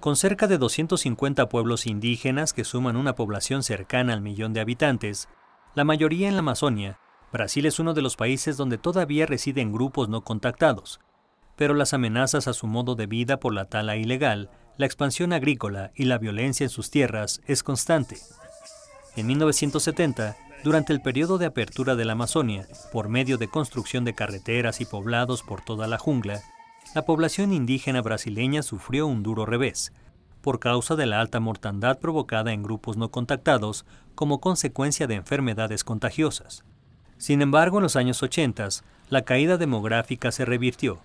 Con cerca de 250 pueblos indígenas que suman una población cercana al millón de habitantes, la mayoría en la Amazonia, Brasil es uno de los países donde todavía residen grupos no contactados, pero las amenazas a su modo de vida por la tala ilegal, la expansión agrícola y la violencia en sus tierras es constante. En 1970, durante el periodo de apertura de la Amazonia, por medio de construcción de carreteras y poblados por toda la jungla, la población indígena brasileña sufrió un duro revés, por causa de la alta mortandad provocada en grupos no contactados como consecuencia de enfermedades contagiosas. Sin embargo, en los años 80, la caída demográfica se revirtió,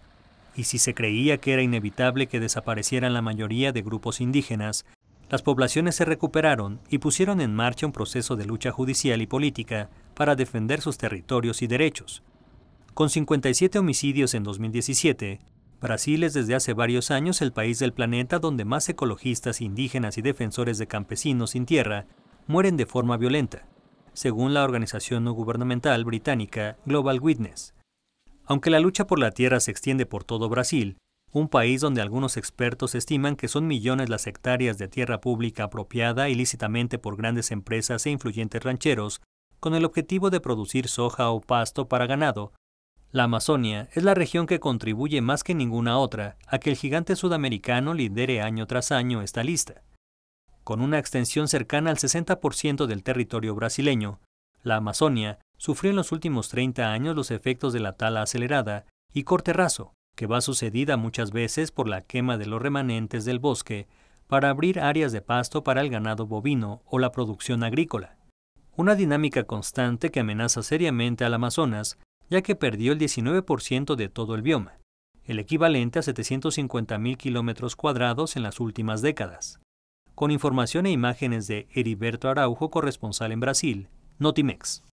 y si se creía que era inevitable que desaparecieran la mayoría de grupos indígenas, las poblaciones se recuperaron y pusieron en marcha un proceso de lucha judicial y política para defender sus territorios y derechos. Con 57 homicidios en 2017, Brasil es desde hace varios años el país del planeta donde más ecologistas indígenas y defensores de campesinos sin tierra mueren de forma violenta, según la organización no gubernamental británica Global Witness. Aunque la lucha por la tierra se extiende por todo Brasil, un país donde algunos expertos estiman que son millones las hectáreas de tierra pública apropiada ilícitamente por grandes empresas e influyentes rancheros, con el objetivo de producir soja o pasto para ganado, la Amazonia es la región que contribuye más que ninguna otra a que el gigante sudamericano lidere año tras año esta lista. Con una extensión cercana al 60% del territorio brasileño, la Amazonia sufrió en los últimos 30 años los efectos de la tala acelerada y corte raso, que va sucedida muchas veces por la quema de los remanentes del bosque para abrir áreas de pasto para el ganado bovino o la producción agrícola. Una dinámica constante que amenaza seriamente al Amazonas ya que perdió el 19% de todo el bioma, el equivalente a 750.000 kilómetros cuadrados en las últimas décadas. Con información e imágenes de Heriberto Araujo, corresponsal en Brasil, Notimex.